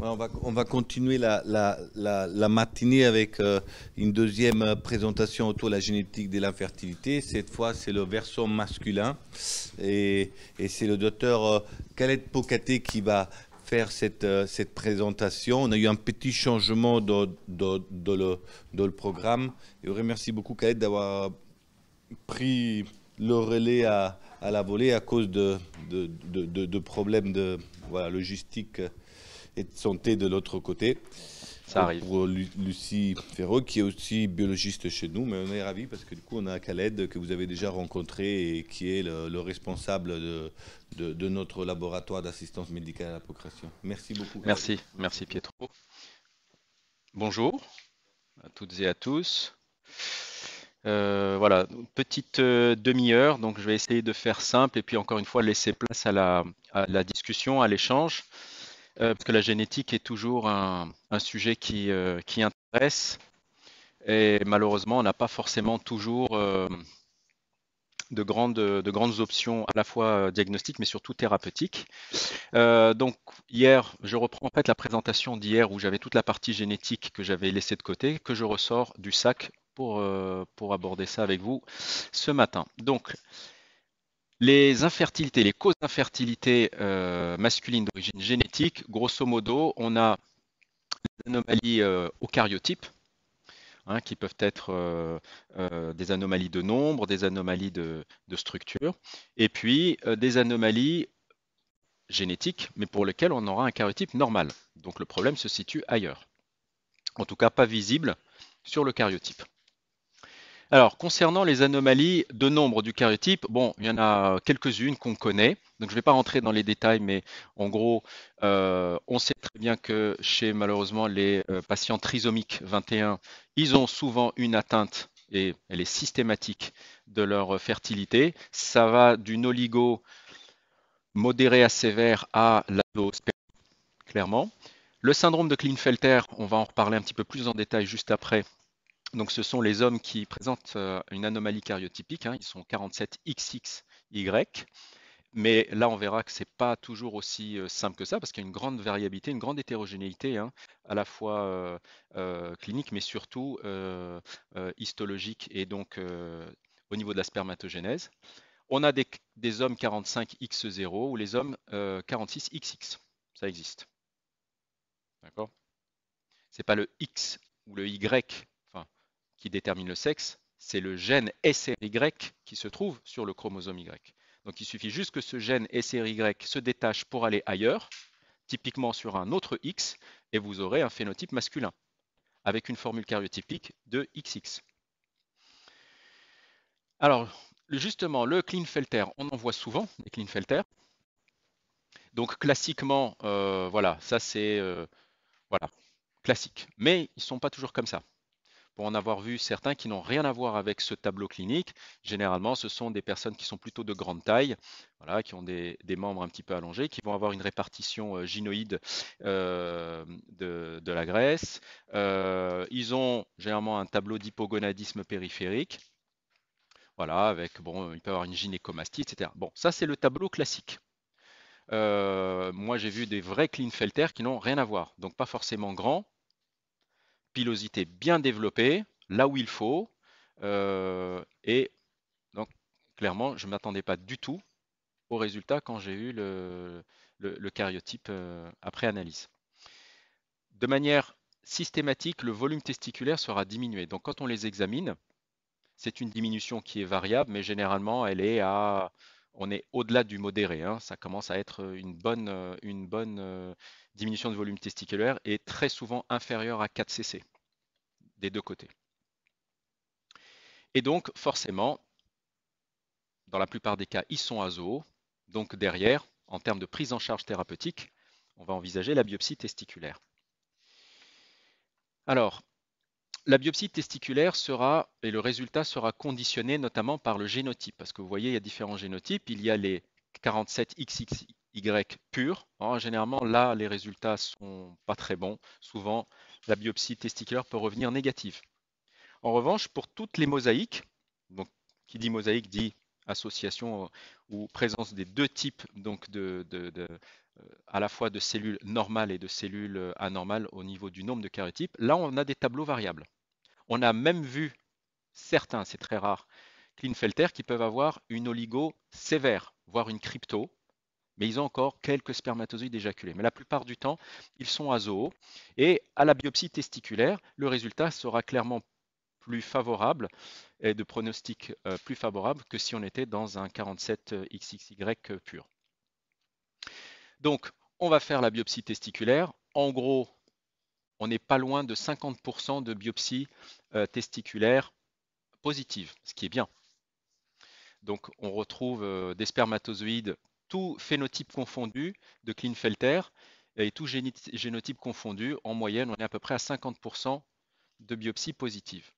On va, continuer la, matinée avec euh, une deuxième euh, présentation autour de la génétique de l'infertilité. Cette fois, c'est le versant masculin. Et, c'est le docteur euh, Khaled Pokaté qui va faire cette, présentation. On a eu un petit changement de, le, programme. Et on remercie beaucoup Khaled d'avoir pris le relais à, la volée à cause de, problèmes de, logistique et de santé de l'autre côté. Ça arrive. Pour Lucie Ferro, qui est aussi biologiste chez nous, mais on est ravis parce que du coup, on a Khaled, que vous avez déjà rencontré et qui est le, responsable de, notre laboratoire d'assistance médicale à la procréation. Merci beaucoup. Merci, merci Pietro. Bonjour à toutes et à tous. Euh, voilà, petite euh, demi-heure, donc je vais essayer de faire simple et puis encore une fois laisser place à la discussion, à l'échange. Euh, parce que la génétique est toujours un, sujet euh, qui, intéresse. Et malheureusement, on n'a pas forcément toujours euh, de, grandes, options à la fois diagnostiques, mais surtout thérapeutiques. donc hier, je reprends en fait la présentation d'hier où j'avais toute la partie génétique que j'avais laissée de côté, que je ressors du sac pour, pour aborder ça avec vous ce matin. Donc, les infertilités, les causes d'infertilité euh, masculine d'origine génétique, grosso modo, on a des anomalies au euh, karyotype, hein, qui peuvent être euh, des anomalies de nombre, des anomalies de, structure, et puis des anomalies génétiques, mais pour lesquelles on aura un karyotype normal. Donc le problème se situe ailleurs. En tout cas, pas visible sur le karyotype. Alors, concernant les anomalies de nombre du cariotype, bon, il y en a quelques-unes qu'on connaît. Donc, je ne vais pas rentrer dans les détails, mais en gros, euh, on sait très bien que chez malheureusement les euh, patients trisomiques 21, ils ont souvent une atteinte et elle est systématique de leur fertilité. Ça va d'une oligo modérée à sévère à la dose, clairement. Le syndrome de Klinefelter, on va en reparler un petit peu plus en détail juste après, donc, ce sont les hommes qui présentent euh, une anomalie cariotypique. Hein. ils sont 47XXY. Mais là, on verra que ce n'est pas toujours aussi euh, simple que ça, parce qu'il y a une grande variabilité, une grande hétérogénéité, hein, à la fois euh, clinique, mais surtout histologique, et donc au niveau de la spermatogénèse. On a des, des hommes 45X0 ou les hommes 46XX. Ça existe. D'accord Ce n'est pas le X ou le Y détermine le sexe, c'est le gène SRY qui se trouve sur le chromosome Y. Donc il suffit juste que ce gène SRY se détache pour aller ailleurs, typiquement sur un autre X, et vous aurez un phénotype masculin, avec une formule karyotypique de XX. Alors, justement, le Klinefelter, on en voit souvent, les Klinefelter. Donc classiquement, euh, voilà, ça c'est euh, voilà, classique. Mais ils ne sont pas toujours comme ça pour en avoir vu certains qui n'ont rien à voir avec ce tableau clinique. Généralement, ce sont des personnes qui sont plutôt de grande taille, voilà, qui ont des, membres un petit peu allongés, qui vont avoir une répartition euh, gynoïde euh, de, la graisse. Euh, ils ont généralement un tableau d'hypogonadisme périphérique. Voilà, avec, bon, il peut avoir une gynécomastie, etc. Bon, ça, c'est le tableau classique. moi, j'ai vu des vrais Klinefelter qui n'ont rien à voir. Donc, pas forcément grands, pilosité bien développée, là où il faut. Euh, et donc, clairement, je ne m'attendais pas du tout au résultat quand j'ai eu le, le, cariotype euh, après analyse. De manière systématique, le volume testiculaire sera diminué. Donc, quand on les examine, c'est une diminution qui est variable, mais généralement, elle est à on est au-delà du modéré. Hein. Ça commence à être euh, une bonne, euh, une bonne euh, diminution de volume testiculaire et très souvent inférieure à 4 cc des deux côtés. Et donc, forcément, dans la plupart des cas, ils sont zoo, Donc derrière, en termes de prise en charge thérapeutique, on va envisager la biopsie testiculaire. Alors, la biopsie testiculaire sera, et le résultat sera conditionné notamment par le génotype, parce que vous voyez, il y a différents génotypes. Il y a les 47XXY purs. généralement, là, les résultats sont pas très bons. Souvent, la biopsie testiculaire peut revenir négative. En revanche, pour toutes les mosaïques, donc, qui dit mosaïque dit association euh, ou présence des deux types donc de, euh, à la fois de cellules normales et de cellules euh, anormales au niveau du nombre de karyotypes, là on a des tableaux variables. On a même vu certains, c'est très rare, Klinfelter qui peuvent avoir une oligo sévère, voire une crypto, mais ils ont encore quelques spermatozoïdes éjaculés. Mais la plupart du temps, ils sont zoo. Et à la biopsie testiculaire, le résultat sera clairement plus favorable et de pronostic euh, plus favorable que si on était dans un 47XXY pur. Donc, on va faire la biopsie testiculaire. En gros, on n'est pas loin de 50% de biopsies euh, testiculaires positives, ce qui est bien. Donc on retrouve euh, des spermatozoïdes, tout phénotype confondu de Klinefelter et tout génotype confondu, en moyenne, on est à peu près à 50% de biopsies positives.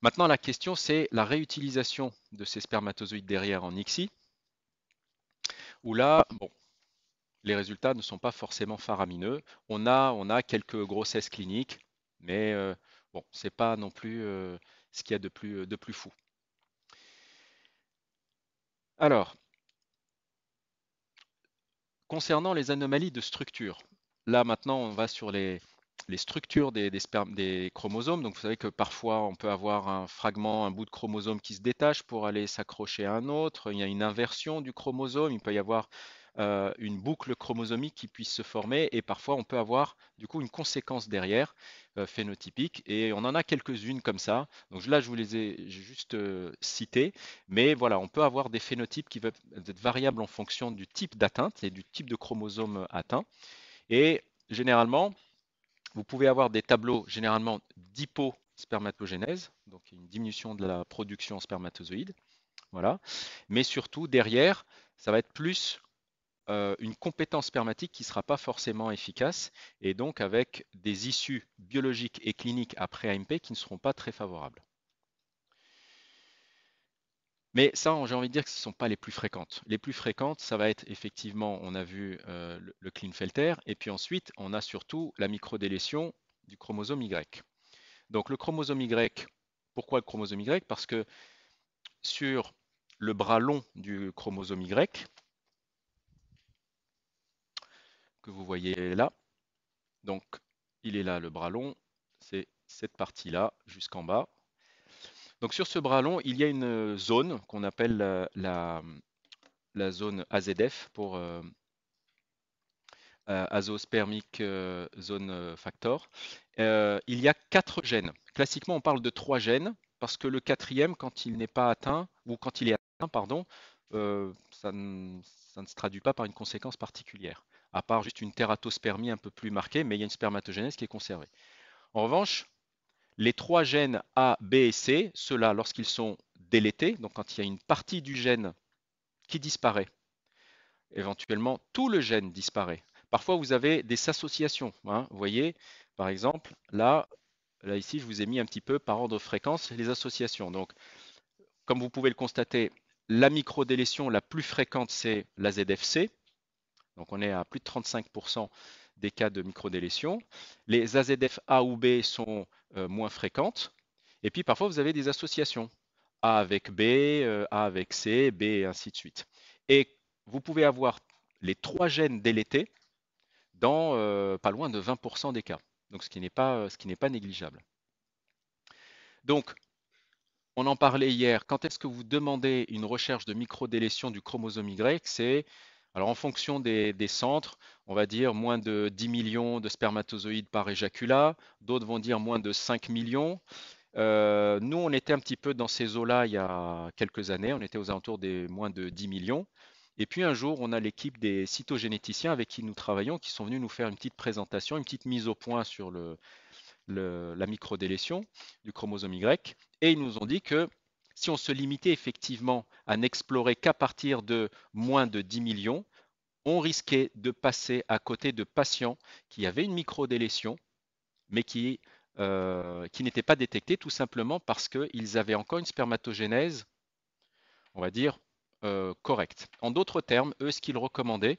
Maintenant, la question, c'est la réutilisation de ces spermatozoïdes derrière en ICSI, où là, bon, les résultats ne sont pas forcément faramineux. On a, quelques grossesses cliniques, mais euh, bon, ce n'est pas non plus euh, ce qu'il y a de plus, de plus fou. Alors, concernant les anomalies de structure, là maintenant on va sur les, structures des, des, chromosomes. Donc vous savez que parfois on peut avoir un fragment, un bout de chromosome qui se détache pour aller s'accrocher à un autre. Il y a une inversion du chromosome. Il peut y avoir euh, une boucle chromosomique qui puisse se former et parfois on peut avoir du coup une conséquence derrière euh, phénotypique et on en a quelques-unes comme ça. Donc là je vous les ai juste euh, citées, mais voilà, on peut avoir des phénotypes qui peuvent être variables en fonction du type d'atteinte et du type de chromosome atteint. Et généralement, vous pouvez avoir des tableaux généralement d'hypospermatogénèse, donc une diminution de la production spermatozoïde spermatozoïdes. Voilà. Mais surtout, derrière, ça va être plus euh, une compétence spermatique qui ne sera pas forcément efficace et donc avec des issues biologiques et cliniques après AMP qui ne seront pas très favorables. Mais ça, j'ai envie de dire que ce ne sont pas les plus fréquentes. Les plus fréquentes, ça va être effectivement, on a vu euh, le, le et puis ensuite, on a surtout la microdélétion du chromosome Y. Donc le chromosome Y, pourquoi le chromosome Y Parce que sur le bras long du chromosome Y, que vous voyez là. Donc, il est là, le bras long, c'est cette partie-là, jusqu'en bas. Donc, sur ce bras long, il y a une zone qu'on appelle la, zone AZF pour euh, euh azospermic euh, zone euh, factor. il y a quatre gènes. Classiquement, on parle de trois gènes parce que le quatrième, quand il n'est pas atteint, ou quand il est atteint, pardon, ça ne se traduit pas par une conséquence particulière à part juste une tératospermie un peu plus marquée, mais il y a une spermatogénèse qui est conservée. En revanche, les trois gènes A, B et C, ceux-là, lorsqu'ils sont délétés, donc quand il y a une partie du gène qui disparaît, éventuellement tout le gène disparaît. Parfois, vous avez des associations. Hein. Vous voyez, par exemple, là, là, ici, je vous ai mis un petit peu par ordre de fréquence les associations. Donc, comme vous pouvez le constater, la microdélétion la plus fréquente, c'est la ZFC, donc on est à plus de 35% des cas de microdélétion. Les AZF A ou B sont euh, moins fréquentes. Et puis parfois vous avez des associations. A avec B, euh, A avec C, B et ainsi de suite. Et vous pouvez avoir les trois gènes délétés dans euh, pas loin de 20% des cas. Donc ce qui n'est pas, ce qui n'est pas négligeable. Donc on en parlait hier. Quand est-ce que vous demandez une recherche de microdélétion du chromosome Y C'est alors en fonction des, centres, on va dire moins de 10 millions de spermatozoïdes par éjaculat, d'autres vont dire moins de 5 millions. Euh, nous, on était un petit peu dans ces eaux-là il y a quelques années, on était aux alentours des moins de 10 millions. Et puis un jour, on a l'équipe des cytogénéticiens avec qui nous travaillons qui sont venus nous faire une petite présentation, une petite mise au point sur la microdélétion du chromosome Y. Et ils nous ont dit que si on se limitait effectivement à n'explorer qu'à partir de moins de 10 millions, on risquait de passer à côté de patients qui avaient une microdélétion, mais qui, euh, n'étaient pas détectés tout simplement parce qu'ils avaient encore une spermatogénèse, on va dire, euh, correcte. En d'autres termes, eux, ce qu'ils recommandaient,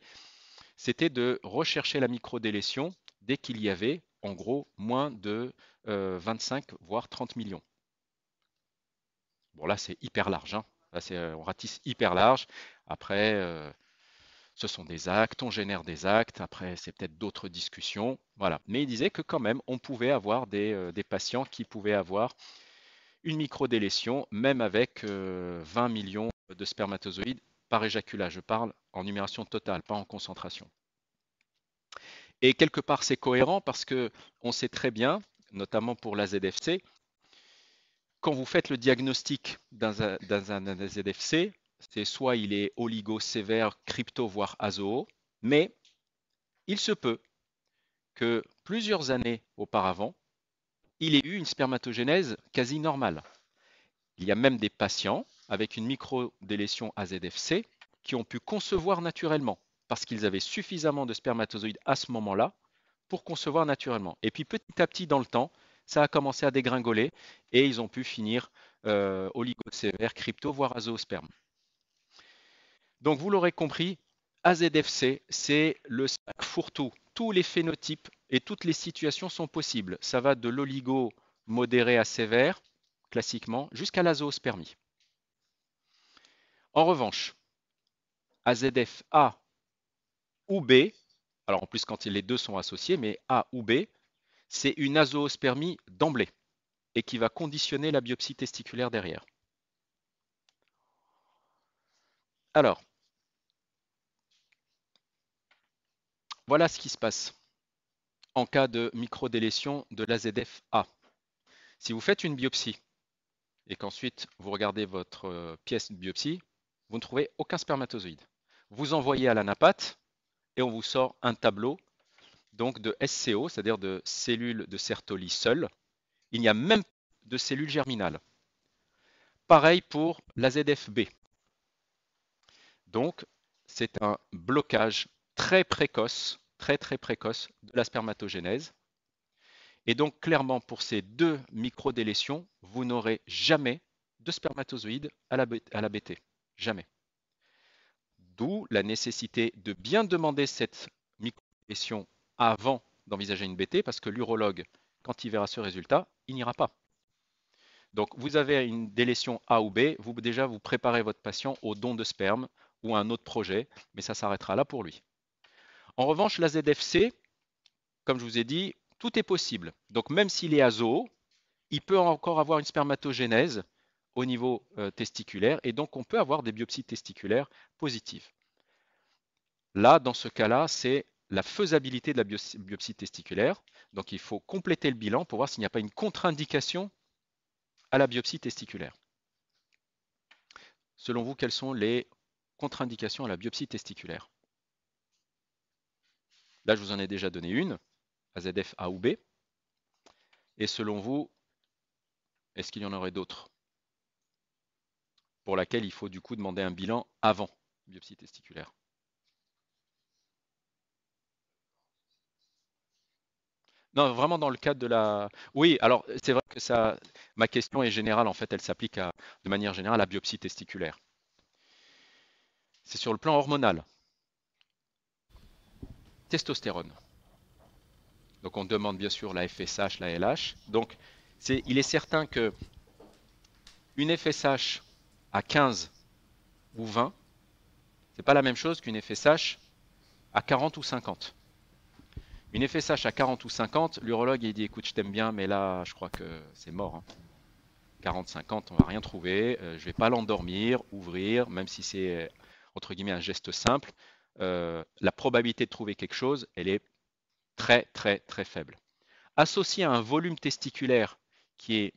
c'était de rechercher la microdélétion dès qu'il y avait, en gros, moins de 25, euh, voire 30 millions. Bon, là, c'est hyper large. Hein. Euh, on ratisse hyper large. Après, euh, ce sont des actes, on génère des actes. Après, c'est peut-être d'autres discussions. Voilà. Mais il disait que quand même, on pouvait avoir des, euh, patients qui pouvaient avoir une microdélétion, même avec 20 millions de spermatozoïdes par éjaculat. Je parle en numération totale, pas en concentration. Et quelque part, c'est cohérent parce qu'on sait très bien, notamment pour la ZFC, quand vous faites le diagnostic d'un un, ZFC, c'est soit il est oligo sévère, crypto, voire azo, mais il se peut que plusieurs années auparavant, il ait eu une spermatogénèse quasi normale. Il y a même des patients avec une microdélétion AZFC qui ont pu concevoir naturellement parce qu'ils avaient suffisamment de spermatozoïdes à ce moment-là pour concevoir naturellement. Et puis petit à petit dans le temps, ça a commencé à dégringoler et ils ont pu finir euh, oligo sévère crypto, voire azoosperme. Donc vous l'aurez compris, AZFC, c'est le sac fourre-tout. Tous les phénotypes et toutes les situations sont possibles. Ça va de l'oligo modéré à sévère, classiquement, jusqu'à l'azoospermie. En revanche, AZF A ou B, alors en plus quand les deux sont associés, mais A ou B, c'est une azoospermie d'emblée et qui va conditionner la biopsie testiculaire derrière. Alors, voilà ce qui se passe en cas de microdélétion de l'AZF-A. Si vous faites une biopsie et qu'ensuite vous regardez votre euh, pièce de biopsie, vous ne trouvez aucun spermatozoïde. Vous envoyez à l'anapath et on vous sort un tableau donc de SCO, c'est-à-dire de cellules de Sertoli seules. Il n'y a même pas de cellules germinales. Pareil pour la ZFB. Donc, c'est un blocage très précoce, très très précoce de la spermatogénèse. Et donc, clairement, pour ces deux microdélétions, vous n'aurez jamais de spermatozoïdes à la, à la BT. Jamais. D'où la nécessité de bien demander cette microdélétion avant d'envisager une BT parce que l'urologue, quand il verra ce résultat, il n'ira pas. Donc vous avez une délétion A ou B, vous déjà vous préparez votre patient au don de sperme ou à un autre projet, mais ça s'arrêtera là pour lui. En revanche, la ZFC, comme je vous ai dit, tout est possible. Donc même s'il est azo, il peut encore avoir une spermatogénèse au niveau euh, testiculaire et donc on peut avoir des biopsies testiculaires positives. Là, dans ce cas-là, c'est la faisabilité de la biopsie, testiculaire. Donc il faut compléter le bilan pour voir s'il n'y a pas une contre-indication à la biopsie testiculaire. Selon vous, quelles sont les contre-indications à la biopsie testiculaire Là, je vous en ai déjà donné une, AZF A ou B. Et selon vous, est-ce qu'il y en aurait d'autres pour laquelle il faut du coup demander un bilan avant biopsie testiculaire Non, vraiment dans le cadre de la. Oui, alors c'est vrai que ça. Ma question est générale, en fait, elle s'applique de manière générale à la biopsie testiculaire. C'est sur le plan hormonal. Testostérone. Donc on demande bien sûr la FSH, la LH. Donc c'est, il est certain que une FSH à 15 ou 20, n'est pas la même chose qu'une FSH à 40 ou 50. Une FSH à 40 ou 50, l'urologue il dit écoute je t'aime bien mais là je crois que c'est mort. 40-50 hein. on va rien trouver, Je euh, je vais pas l'endormir, ouvrir, même si c'est entre guillemets un geste simple, euh, la probabilité de trouver quelque chose elle est très très très faible. Associé à un volume testiculaire qui est,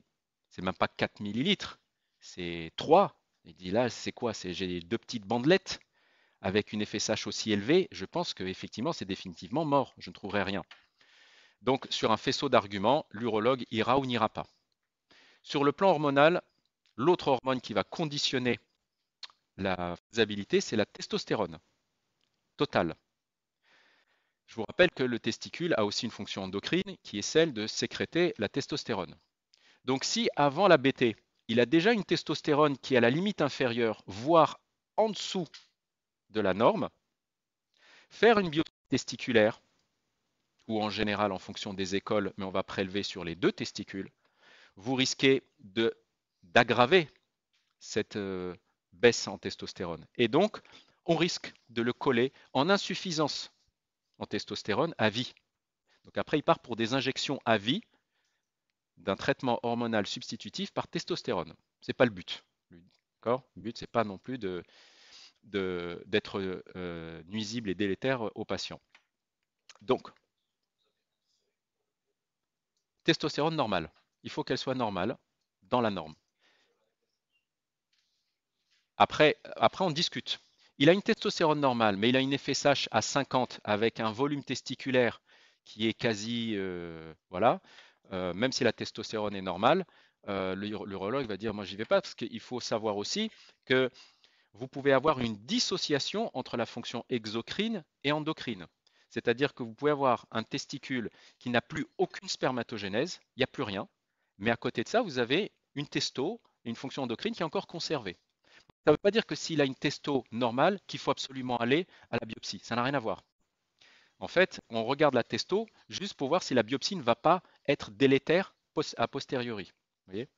c'est même pas 4 millilitres, c'est 3, il dit là c'est quoi, j'ai deux petites bandelettes, avec une FSH aussi élevée, je pense qu'effectivement, c'est définitivement mort. Je ne trouverai rien. Donc, sur un faisceau d'arguments, l'urologue ira ou n'ira pas. Sur le plan hormonal, l'autre hormone qui va conditionner la faisabilité, c'est la testostérone totale. Je vous rappelle que le testicule a aussi une fonction endocrine qui est celle de sécréter la testostérone. Donc si avant la BT, il a déjà une testostérone qui est à la limite inférieure, voire en dessous de la norme, faire une biopsie testiculaire, ou en général en fonction des écoles, mais on va prélever sur les deux testicules, vous risquez d'aggraver cette euh, baisse en testostérone. Et donc, on risque de le coller en insuffisance en testostérone à vie. Donc après, il part pour des injections à vie d'un traitement hormonal substitutif par testostérone. Ce n'est pas le but. Le but, ce n'est pas non plus de, d'être euh, nuisible et délétère aux patients. Donc, testostérone normale. Il faut qu'elle soit normale dans la norme. Après, après, on discute. Il a une testostérone normale, mais il a une FSH à 50 avec un volume testiculaire qui est quasi... Euh, voilà. Euh, même si la testostérone est normale, l'urologue va dire, moi, j'y vais pas, parce qu'il faut savoir aussi que vous pouvez avoir une dissociation entre la fonction exocrine et endocrine. C'est-à-dire que vous pouvez avoir un testicule qui n'a plus aucune spermatogénèse, il n'y a plus rien, mais à côté de ça, vous avez une testo et une fonction endocrine qui est encore conservée. Ça ne veut pas dire que s'il a une testo normale, qu'il faut absolument aller à la biopsie. Ça n'a rien à voir. En fait, on regarde la testo juste pour voir si la biopsie ne va pas être délétère a posteriori. Vous voyez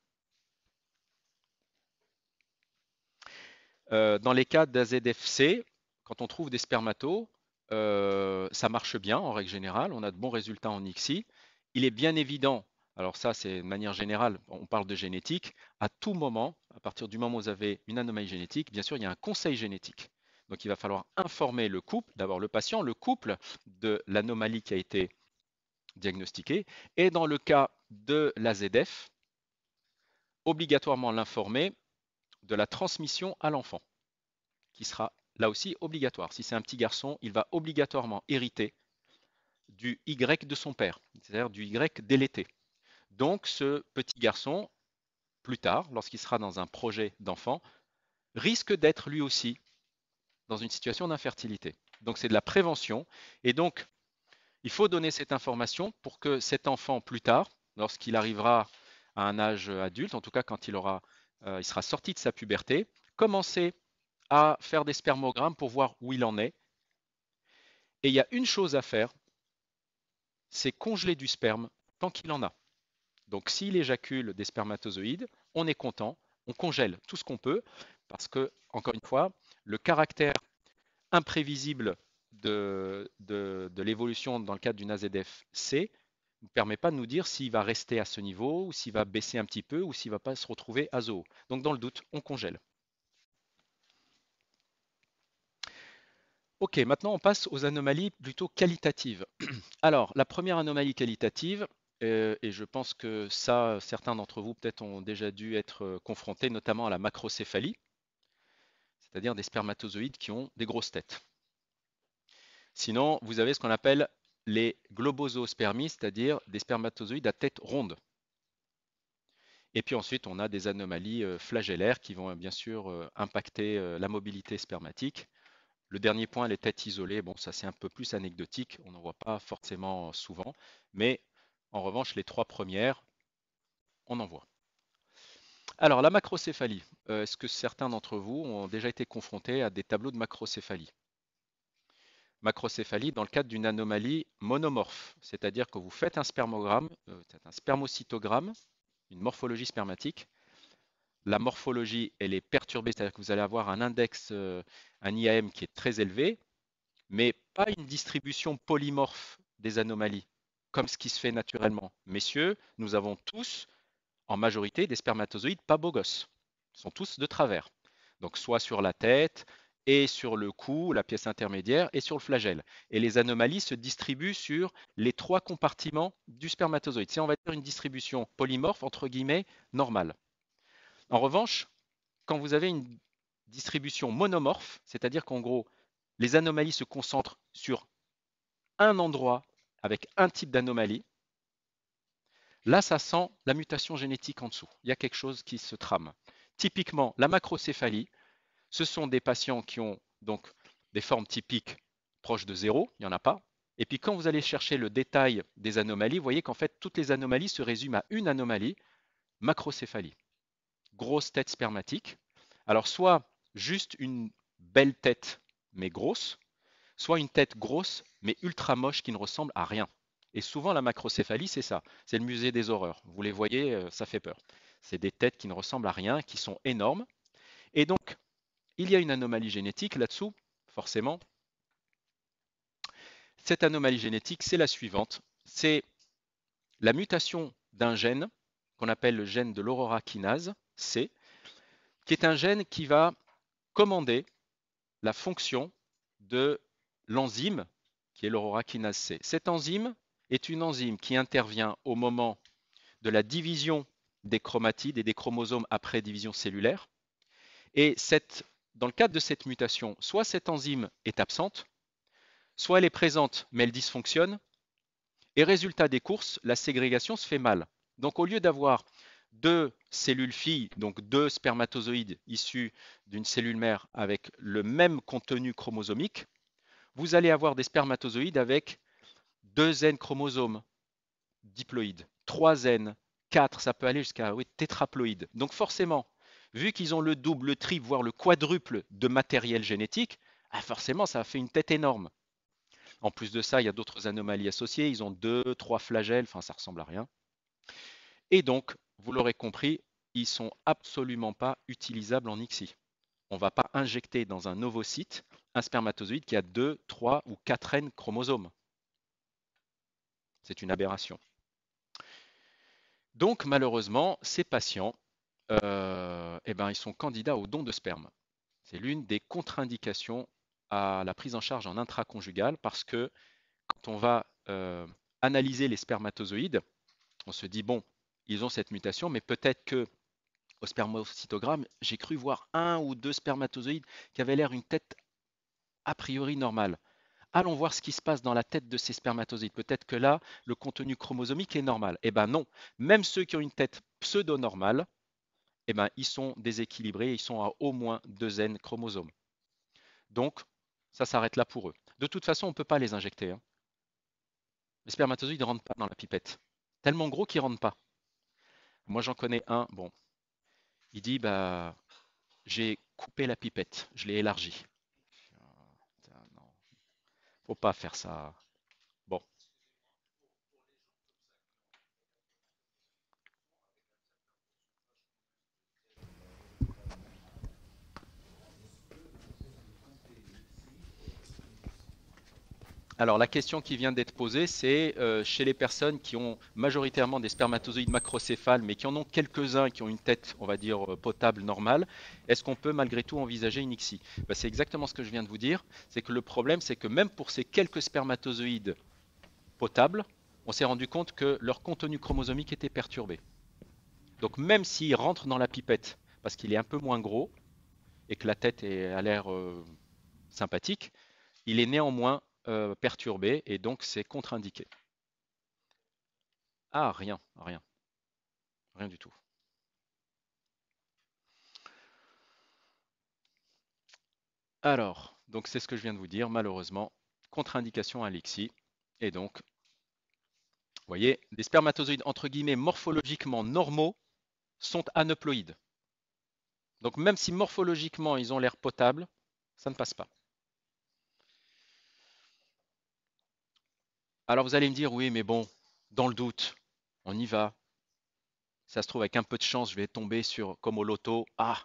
Euh, dans les cas d'AZFC, quand on trouve des spermatos, euh, ça marche bien en règle générale, on a de bons résultats en ICSI. Il est bien évident, alors ça c'est de manière générale, on parle de génétique, à tout moment, à partir du moment où vous avez une anomalie génétique, bien sûr il y a un conseil génétique. Donc il va falloir informer le couple, d'abord le patient, le couple de l'anomalie qui a été diagnostiquée. Et dans le cas de l'AZF, obligatoirement l'informer de la transmission à l'enfant, qui sera là aussi obligatoire. Si c'est un petit garçon, il va obligatoirement hériter du Y de son père, c'est-à-dire du Y délété. Donc ce petit garçon, plus tard, lorsqu'il sera dans un projet d'enfant, risque d'être lui aussi dans une situation d'infertilité. Donc c'est de la prévention. Et donc, il faut donner cette information pour que cet enfant, plus tard, lorsqu'il arrivera à un âge adulte, en tout cas quand il aura euh, il sera sorti de sa puberté, commencer à faire des spermogrammes pour voir où il en est. Et il y a une chose à faire, c'est congeler du sperme tant qu'il en a. Donc s'il éjacule des spermatozoïdes, on est content, on congèle tout ce qu'on peut, parce que, encore une fois, le caractère imprévisible de, l'évolution dans le cadre d'une azf c'est ne permet pas de nous dire s'il va rester à ce niveau ou s'il va baisser un petit peu ou s'il va pas se retrouver à zoo. Donc dans le doute, on congèle. Ok, maintenant on passe aux anomalies plutôt qualitatives. Alors, la première anomalie qualitative, euh, et je pense que ça, certains d'entre vous peut-être ont déjà dû être euh, confrontés notamment à la macrocéphalie, c'est-à-dire des spermatozoïdes qui ont des grosses têtes. Sinon, vous avez ce qu'on appelle les globosospermies, c'est-à-dire des spermatozoïdes à tête ronde. Et puis ensuite, on a des anomalies euh, flagellaires qui vont euh, bien sûr euh, impacter la mobilité spermatique. Le dernier point, les têtes isolées, bon, ça c'est un peu plus anecdotique, on n'en voit pas forcément souvent, mais en revanche, les trois premières, on en voit. Alors, la macrocéphalie, est-ce que certains d'entre vous ont déjà été confrontés à des tableaux de macrocéphalie macrocéphalie dans le cadre d'une anomalie monomorphe, c'est-à-dire que vous faites un spermogramme, euh, un spermocytogramme, une morphologie spermatique. La morphologie, elle est perturbée, c'est-à-dire que vous allez avoir un index, euh, un IAM qui est très élevé, mais pas une distribution polymorphe des anomalies, comme ce qui se fait naturellement. Messieurs, nous avons tous, en majorité, des spermatozoïdes pas beaux gosses. Ils sont tous de travers. Donc soit sur la tête, et sur le cou, la pièce intermédiaire, et sur le flagelle. Et les anomalies se distribuent sur les trois compartiments du spermatozoïde. C'est, on va dire, une distribution polymorphe, entre guillemets, normale. En revanche, quand vous avez une distribution monomorphe, c'est-à-dire qu'en gros, les anomalies se concentrent sur un endroit avec un type d'anomalie, là, ça sent la mutation génétique en dessous. Il y a quelque chose qui se trame. Typiquement, la macrocéphalie, ce sont des patients qui ont donc des formes typiques proches de zéro, il n'y en a pas. Et puis quand vous allez chercher le détail des anomalies, vous voyez qu'en fait toutes les anomalies se résument à une anomalie, macrocéphalie. Grosse tête spermatique. Alors soit juste une belle tête mais grosse, soit une tête grosse mais ultra moche qui ne ressemble à rien. Et souvent la macrocéphalie, c'est ça, c'est le musée des horreurs. Vous les voyez, euh, ça fait peur. C'est des têtes qui ne ressemblent à rien, qui sont énormes. Et donc il y a une anomalie génétique là-dessous, forcément. Cette anomalie génétique, c'est la suivante. C'est la mutation d'un gène qu'on appelle le gène de l'aurora kinase, C, qui est un gène qui va commander la fonction de l'enzyme qui est l'aurora kinase C. Cette enzyme est une enzyme qui intervient au moment de la division des chromatides et des chromosomes après division cellulaire. Et cette dans le cadre de cette mutation, soit cette enzyme est absente, soit elle est présente mais elle dysfonctionne, et résultat des courses, la ségrégation se fait mal. Donc au lieu d'avoir deux cellules filles, donc deux spermatozoïdes issus d'une cellule mère avec le même contenu chromosomique, vous allez avoir des spermatozoïdes avec deux N chromosomes diploïdes, trois N, quatre, ça peut aller jusqu'à oui, tétraploïdes. Donc forcément, vu qu'ils ont le double, le triple, voire le quadruple de matériel génétique, ah, forcément, ça a fait une tête énorme. En plus de ça, il y a d'autres anomalies associées. Ils ont deux, trois flagelles, enfin, ça ressemble à rien. Et donc, vous l'aurez compris, ils ne sont absolument pas utilisables en ICSI. On ne va pas injecter dans un ovocyte un spermatozoïde qui a deux, trois ou quatre N chromosomes. C'est une aberration. Donc, malheureusement, ces patients euh, eh ben, ils sont candidats au don de sperme. C'est l'une des contre-indications à la prise en charge en intraconjugale parce que quand on va euh, analyser les spermatozoïdes, on se dit bon, ils ont cette mutation, mais peut-être que au spermocytogramme, j'ai cru voir un ou deux spermatozoïdes qui avaient l'air une tête a priori normale. Allons voir ce qui se passe dans la tête de ces spermatozoïdes. Peut-être que là, le contenu chromosomique est normal. Eh bien non, même ceux qui ont une tête pseudo-normale, eh ben, ils sont déséquilibrés, ils sont à au moins deux N chromosomes. Donc, ça s'arrête là pour eux. De toute façon, on ne peut pas les injecter. Hein. Les spermatozoïdes ne rentrent pas dans la pipette. Tellement gros qu'ils ne rentrent pas. Moi, j'en connais un, bon, il dit, bah, j'ai coupé la pipette, je l'ai élargie. Il ne Faut pas faire ça. Alors la question qui vient d'être posée, c'est euh, chez les personnes qui ont majoritairement des spermatozoïdes macrocéphales, mais qui en ont quelques-uns qui ont une tête, on va dire, euh, potable, normale, est-ce qu'on peut malgré tout envisager une ICSI ben, C'est exactement ce que je viens de vous dire, c'est que le problème, c'est que même pour ces quelques spermatozoïdes potables, on s'est rendu compte que leur contenu chromosomique était perturbé. Donc même s'il rentre dans la pipette, parce qu'il est un peu moins gros, et que la tête a l'air euh, sympathique, il est néanmoins euh, perturbé et donc c'est contre-indiqué. Ah, rien, rien. Rien du tout. Alors, donc c'est ce que je viens de vous dire, malheureusement, contre-indication à Et donc, vous voyez, des spermatozoïdes entre guillemets morphologiquement normaux sont aneuploïdes. Donc même si morphologiquement ils ont l'air potable, ça ne passe pas. Alors vous allez me dire, oui, mais bon, dans le doute, on y va. Ça se trouve, avec un peu de chance, je vais tomber sur, comme au loto, ah,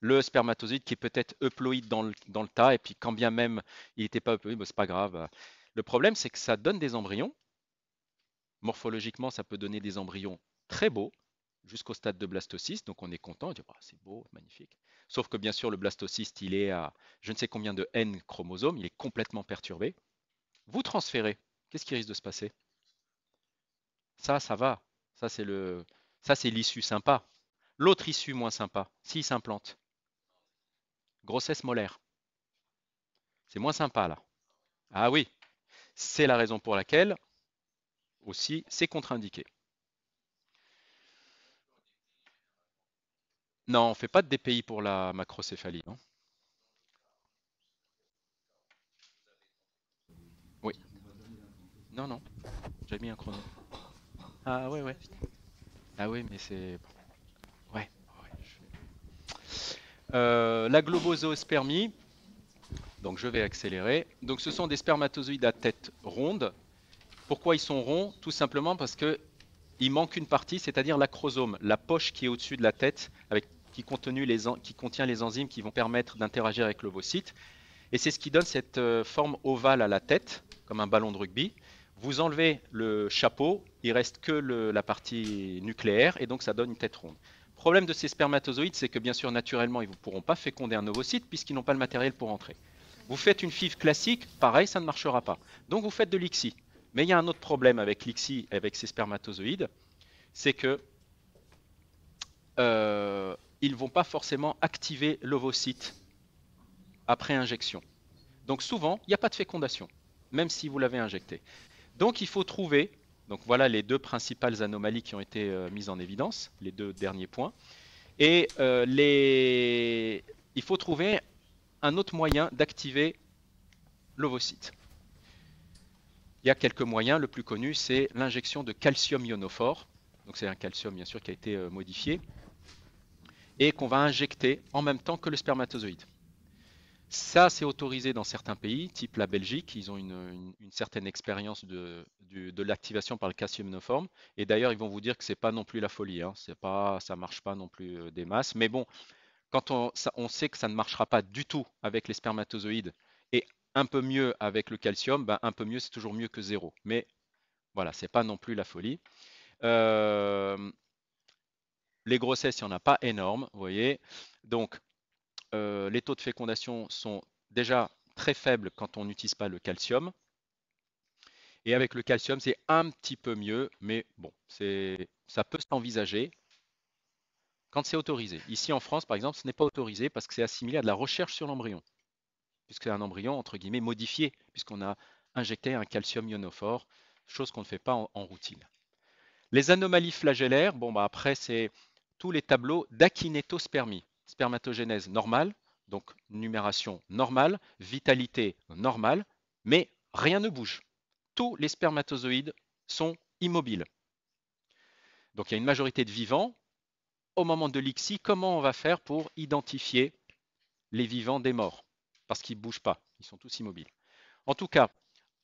le spermatozoïde qui est peut-être euploïde dans le, dans le, tas, et puis quand bien même il n'était pas euploïde, ce c'est pas grave. Le problème, c'est que ça donne des embryons. Morphologiquement, ça peut donner des embryons très beaux, jusqu'au stade de blastocyste, donc on est content, on dit bah, c'est beau, magnifique. Sauf que bien sûr, le blastocyste, il est à je ne sais combien de N chromosomes, il est complètement perturbé. Vous transférez qu'est-ce qui risque de se passer Ça, ça va. Ça, c'est le, ça, c'est l'issue sympa. L'autre issue moins sympa, s'il s'implante, grossesse molaire. C'est moins sympa là. Ah oui, c'est la raison pour laquelle aussi c'est contre-indiqué. Non, on ne fait pas de DPI pour la macrocéphalie. non hein. Non, non. J'ai mis un chrono. Ah ouais, ouais. Ah oui, mais c'est... Ouais. ouais euh, la Donc je vais accélérer. Donc ce sont des spermatozoïdes à tête ronde. Pourquoi ils sont ronds Tout simplement parce que il manque une partie, c'est-à-dire l'acrosome, la poche qui est au-dessus de la tête, avec, qui, qui, contient les enzymes qui vont permettre d'interagir avec l'ovocyte. Et c'est ce qui donne cette euh, forme ovale à la tête, comme un ballon de rugby. Vous enlevez le chapeau, il reste que la partie nucléaire et donc ça donne une tête ronde. Problème de ces spermatozoïdes, c'est que bien sûr naturellement ils ne pourront pas féconder un ovocyte puisqu'ils n'ont pas le matériel pour entrer. Vous faites une FIV classique, pareil, ça ne marchera pas. Donc vous faites de l'ICSI. Mais il y a un autre problème avec l'ICSI, avec ces spermatozoïdes, c'est que euh, ils ne vont pas forcément activer l'ovocyte après injection. Donc souvent, il n'y a pas de fécondation, même si vous l'avez injecté. Donc il faut trouver, donc voilà les deux principales anomalies qui ont été euh, mises en évidence, les deux derniers points. Et euh, il faut trouver un autre moyen d'activer l'ovocyte. Il y a quelques moyens, le plus connu c'est l'injection de calcium ionophore, donc c'est un calcium bien sûr qui a été euh, modifié, et qu'on va injecter en même temps que le spermatozoïde. Ça, c'est autorisé dans certains pays, type la Belgique. Ils ont une, certaine expérience de, l'activation par le calcium noforme. Et d'ailleurs, ils vont vous dire que ce n'est pas non plus la folie. Hein. Pas, ça ne marche pas non plus euh, des masses. Mais bon, quand on, sait que ça ne marchera pas du tout avec les spermatozoïdes et un peu mieux avec le calcium, ben, un peu mieux, c'est toujours mieux que zéro. Mais voilà, ce n'est pas non plus la folie. Euh, les grossesses, il n'y en a pas énormes, vous voyez. Donc, euh, les taux de fécondation sont déjà très faibles quand on n'utilise pas le calcium. Et avec le calcium, c'est un petit peu mieux, mais bon, ça peut s'envisager quand c'est autorisé. Ici en France, par exemple, ce n'est pas autorisé parce que c'est assimilé à de la recherche sur l'embryon, puisque c'est un embryon, entre guillemets, modifié, puisqu'on a injecté un calcium ionophore, chose qu'on ne fait pas en, routine. Les anomalies flagellaires, bon, bah, après, c'est tous les tableaux d'akinétospermie spermatogénèse normale, donc numération normale, vitalité normale, mais rien ne bouge. Tous les spermatozoïdes sont immobiles. Donc il y a une majorité de vivants. Au moment de l'ICSI, comment on va faire pour identifier les vivants des morts Parce qu'ils ne bougent pas, ils sont tous immobiles. En tout cas,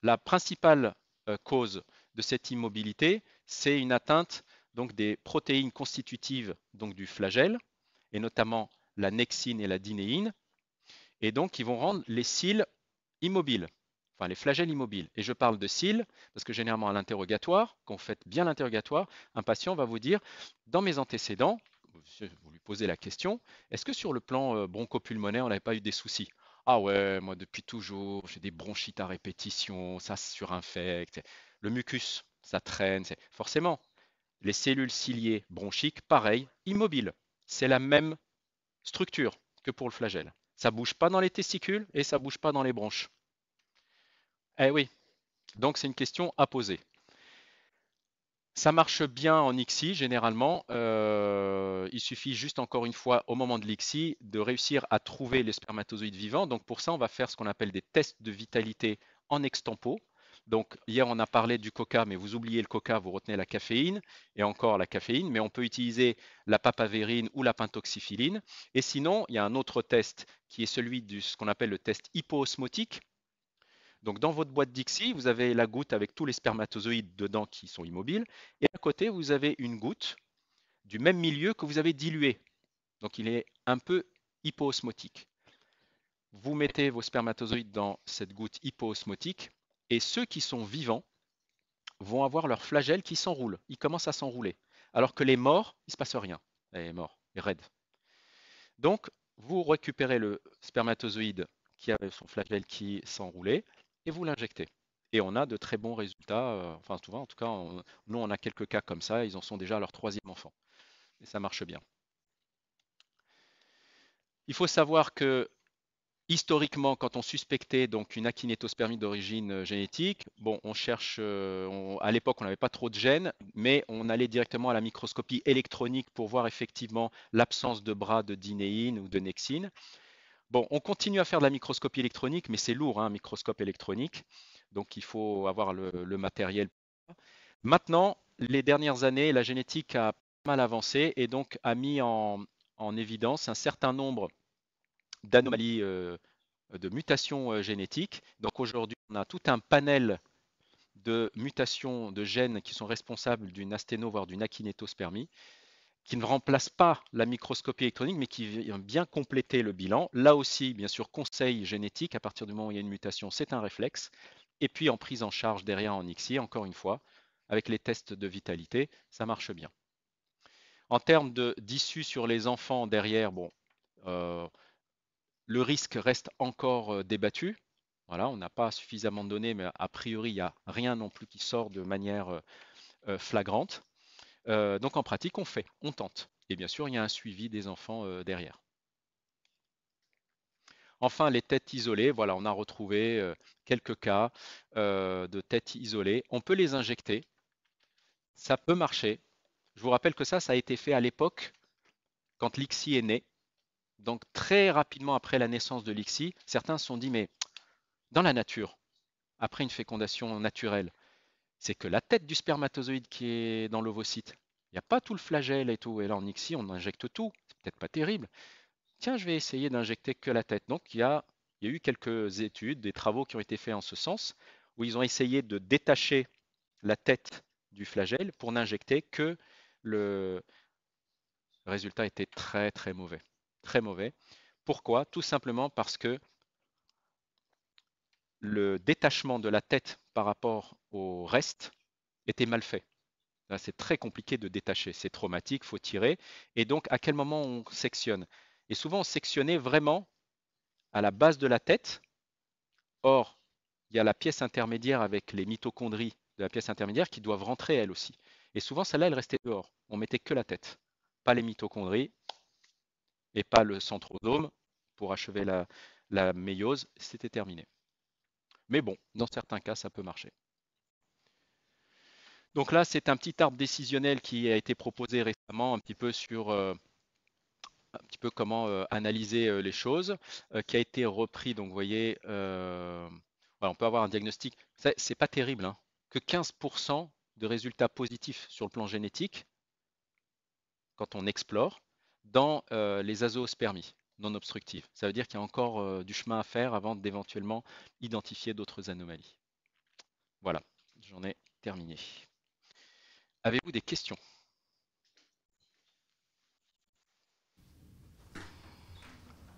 la principale euh, cause de cette immobilité, c'est une atteinte donc, des protéines constitutives donc, du flagelle, et notamment la nexine et la dinéine, et donc ils vont rendre les cils immobiles, enfin les flagelles immobiles. Et je parle de cils parce que généralement à l'interrogatoire, quand vous faites bien l'interrogatoire, un patient va vous dire dans mes antécédents, vous lui posez la question, est-ce que sur le plan euh, bronchopulmonaire, on n'avait pas eu des soucis Ah ouais, moi depuis toujours, j'ai des bronchites à répétition, ça surinfecte. Le mucus, ça traîne. Forcément, les cellules ciliées bronchiques, pareil, immobiles. C'est la même structure que pour le flagelle. Ça ne bouge pas dans les testicules et ça ne bouge pas dans les bronches. Eh oui, donc c'est une question à poser. Ça marche bien en ICSI généralement. Euh, il suffit juste encore une fois au moment de l'ICSI de réussir à trouver les spermatozoïdes vivants. Donc pour ça, on va faire ce qu'on appelle des tests de vitalité en extempo. Donc, hier, on a parlé du coca, mais vous oubliez le coca, vous retenez la caféine, et encore la caféine, mais on peut utiliser la papavérine ou la pentoxyphiline. Et sinon, il y a un autre test qui est celui de ce qu'on appelle le test hypoosmotique. Donc, dans votre boîte Dixie, vous avez la goutte avec tous les spermatozoïdes dedans qui sont immobiles, et à côté, vous avez une goutte du même milieu que vous avez dilué. Donc, il est un peu hypoosmotique. Vous mettez vos spermatozoïdes dans cette goutte hypoosmotique, et ceux qui sont vivants vont avoir leur flagelle qui s'enroule. Ils commencent à s'enrouler. Alors que les morts, il ne se passe rien. Les morts, les raides. Donc, vous récupérez le spermatozoïde qui avait son flagelle qui s'enroulait et vous l'injectez. Et on a de très bons résultats. Euh, enfin, souvent, en tout cas, nous, on a quelques cas comme ça. Ils en sont déjà à leur troisième enfant. Et ça marche bien. Il faut savoir que Historiquement, quand on suspectait donc une akinétospermie d'origine euh, génétique, bon, on cherche, euh, à l'époque, on n'avait pas trop de gènes, mais on allait directement à la microscopie électronique pour voir effectivement l'absence de bras de dinéine ou de nexine. Bon, on continue à faire de la microscopie électronique, mais c'est lourd, un hein, microscope électronique, donc il faut avoir le, matériel. Maintenant, les dernières années, la génétique a mal avancé et donc a mis en, en évidence un certain nombre d'anomalies, euh, de mutations euh, génétiques. Donc aujourd'hui, on a tout un panel de mutations de gènes qui sont responsables d'une asténo, voire d'une akinétospermie, qui ne remplace pas la microscopie électronique, mais qui vient bien compléter le bilan. Là aussi, bien sûr, conseil génétique, à partir du moment où il y a une mutation, c'est un réflexe. Et puis en prise en charge derrière en XI, encore une fois, avec les tests de vitalité, ça marche bien. En termes d'issue sur les enfants derrière, bon, euh, le risque reste encore euh, débattu. Voilà, on n'a pas suffisamment de données, mais a priori, il n'y a rien non plus qui sort de manière euh, euh, flagrante. donc en pratique, on fait, on tente. Et bien sûr, il y a un suivi des enfants derrière. Enfin, les têtes isolées, voilà, on a retrouvé quelques cas de têtes isolées. On peut les injecter, ça peut marcher. Je vous rappelle que ça, ça a été fait à l'époque, quand Lixi est né, donc très rapidement après la naissance de l'ICSI, certains se sont dit, mais dans la nature, après une fécondation naturelle, c'est que la tête du spermatozoïde qui est dans l'ovocyte, il n'y a pas tout le flagelle et tout. Et là, en ICSI, on injecte tout. C'est peut-être pas terrible. Tiens, je vais essayer d'injecter que la tête. Donc, il y, a, il y a eu quelques études, des travaux qui ont été faits en ce sens, où ils ont essayé de détacher la tête du flagelle pour n'injecter que le... le résultat était très, très mauvais très mauvais. Pourquoi Tout simplement parce que le détachement de la tête par rapport au reste était mal fait. C'est très compliqué de détacher, c'est traumatique, faut tirer. Et donc, à quel moment on sectionne Et souvent, on sectionnait vraiment à la base de la tête. Or, il y a la pièce intermédiaire avec les mitochondries de la pièce intermédiaire qui doivent rentrer elles aussi. Et souvent, celle-là, elle restait dehors. On mettait que la tête, pas les mitochondries, et pas le centrosome, pour achever la, la méiose, c'était terminé. Mais bon, dans certains cas, ça peut marcher. Donc là, c'est un petit arbre décisionnel qui a été proposé récemment un petit peu sur euh, un petit peu comment euh, analyser euh, les choses, qui a été repris. Donc vous voyez, on peut avoir un diagnostic. C'est pas terrible, hein, que 15% de résultats positifs sur le plan génétique quand on explore dans euh, les azoospermies non obstructives. Ça veut dire qu'il y a encore euh, du chemin à faire avant d'éventuellement identifier d'autres anomalies. Voilà, j'en ai terminé. Avez-vous des questions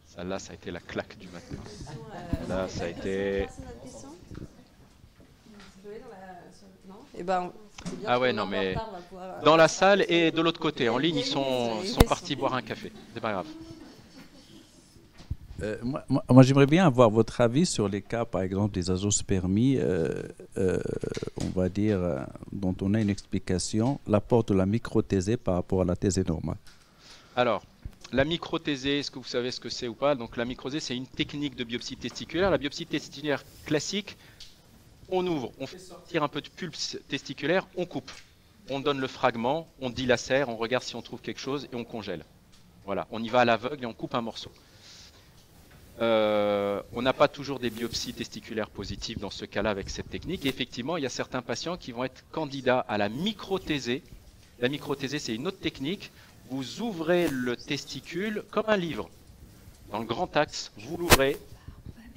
Ça, là, ça a été la claque du matin. Là, ça a été... Eh ben, ah ouais, non, mais euh, dans la salle et de l'autre côté. En ligne, ils sont, sont partis boire un café. C'est pas grave. Euh, moi, moi, j'aimerais bien avoir votre avis sur les cas, par exemple, des azospermies, euh, on va dire, dont on a une explication, l'apport de la microthésée par rapport à la thésée normale. Alors, la microthésée, est-ce que vous savez ce que c'est ou pas Donc, la microthésée, c'est une technique de biopsie testiculaire. La biopsie testiculaire classique, on ouvre, on fait sortir un peu de pulpe testiculaire, on coupe, on donne le fragment, on dilacère, on regarde si on trouve quelque chose et on congèle. Voilà, on y va à l'aveugle et on coupe un morceau. Euh, on n'a pas toujours des biopsies testiculaires positives dans ce cas-là avec cette technique. effectivement, il y a certains patients qui vont être candidats à la microthésée. La microthésée, c'est une autre technique. Vous ouvrez le testicule comme un livre, dans le grand axe. Vous l'ouvrez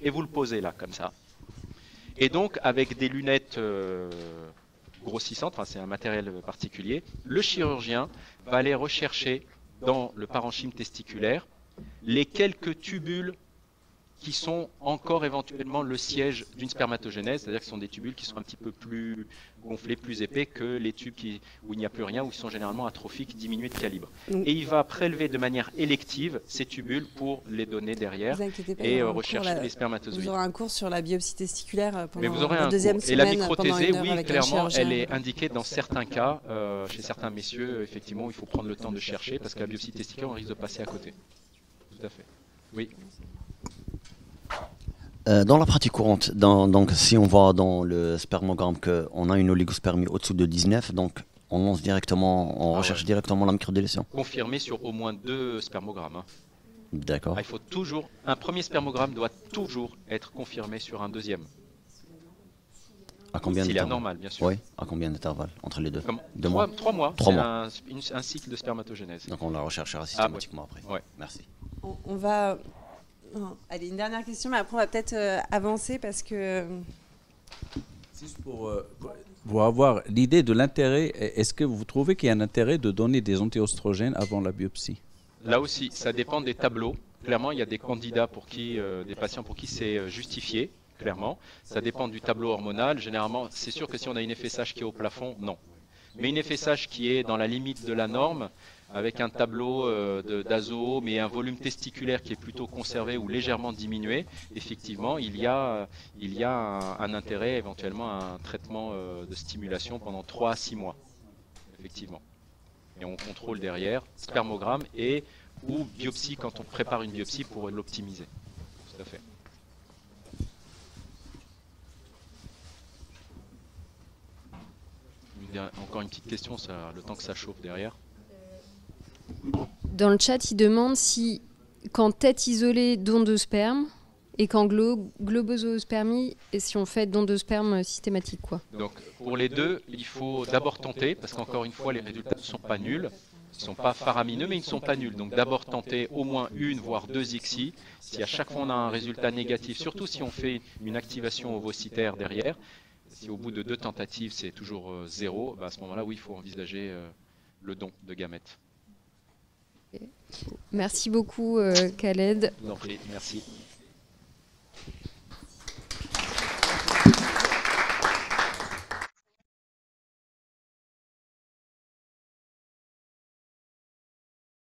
et vous le posez là, comme ça. Et donc, avec des lunettes euh, grossissantes, enfin, c'est un matériel particulier, le chirurgien va aller rechercher dans le parenchyme testiculaire les quelques tubules qui sont encore éventuellement le siège d'une spermatogénèse, c'est-à-dire que ce sont des tubules qui sont un petit peu plus gonflés, plus épais que les tubes qui, où il n'y a plus rien, où ils sont généralement atrophiques, diminués de calibre. Mm. et il va prélever de manière élective ces tubules pour les donner derrière et euh, rechercher les spermatozoïdes. Vous aurez un cours sur la biopsie testiculaire pendant euh, Mais vous aurez la un deuxième cours. Et la euh, microthésée, oui, clairement, elle est indiquée dans certains cas. chez certains messieurs, effectivement, il faut prendre le temps de chercher parce que la biopsie testiculaire, on risque de passer à côté. Tout à fait. Oui. Euh, dans la pratique courante, donc si on voit dans le spermogramme qu'on a une oligospermie au-dessous de 19, donc on lance directement, on ah recherche directement la microdélétion. Confirmé sur au moins deux spermogrammes. Hein. D'accord. Ah, il faut toujours, un premier spermogramme doit toujours être confirmé sur un deuxième. À combien S'il est anormal, bien sûr. Oui, à combien d'intervalles entre les deux Deux trois, mois Trois mois. Trois Un, cycle de spermatogénèse. Donc on la recherchera ah, systématiquement après. Merci. on va Allez, une dernière question, mais après on va peut-être euh, avancer parce que. Euh, Juste euh, pour, avoir l'idée de l'intérêt, est-ce que vous trouvez qu'il y a un intérêt de donner des antéostrogènes avant la biopsie Là aussi, ça dépend des tableaux. Clairement, il y a des candidats pour qui, des patients pour qui c'est justifié, clairement. Ça dépend du tableau hormonal. Généralement, c'est sûr que si on a une FSH qui est au plafond, non. Mais une FSH qui est dans la limite de la norme, avec un tableau euh, d'azo, mais un volume testiculaire qui est plutôt conservé ou légèrement diminué, effectivement, il y a, euh, un, intérêt éventuellement à un traitement euh, de stimulation pendant 3 à 6 mois. Effectivement. Et on contrôle derrière, spermogramme et ou biopsie quand on prépare une biopsie pour l'optimiser. Tout à fait. encore une petite question, le temps que ça chauffe derrière. Dans le chat, il demande si, quand tête isolée, don de sperme, et quand glo globosospermie, et si on fait don de sperme systématique, quoi. Donc, pour les deux, il faut d'abord tenter, parce qu'encore une fois, les résultats ne sont pas nuls. Ils ne sont pas faramineux, mais ils ne sont pas nuls. Donc d'abord tenter au moins une, voire deux ICSI. Si à chaque fois on a un résultat négatif, surtout si on fait une activation ovocytaire derrière, si au bout de deux tentatives c'est toujours euh, zéro, bah, à ce moment-là, il faut envisager euh, le don de gamètes. Merci beaucoup, euh, Khaled.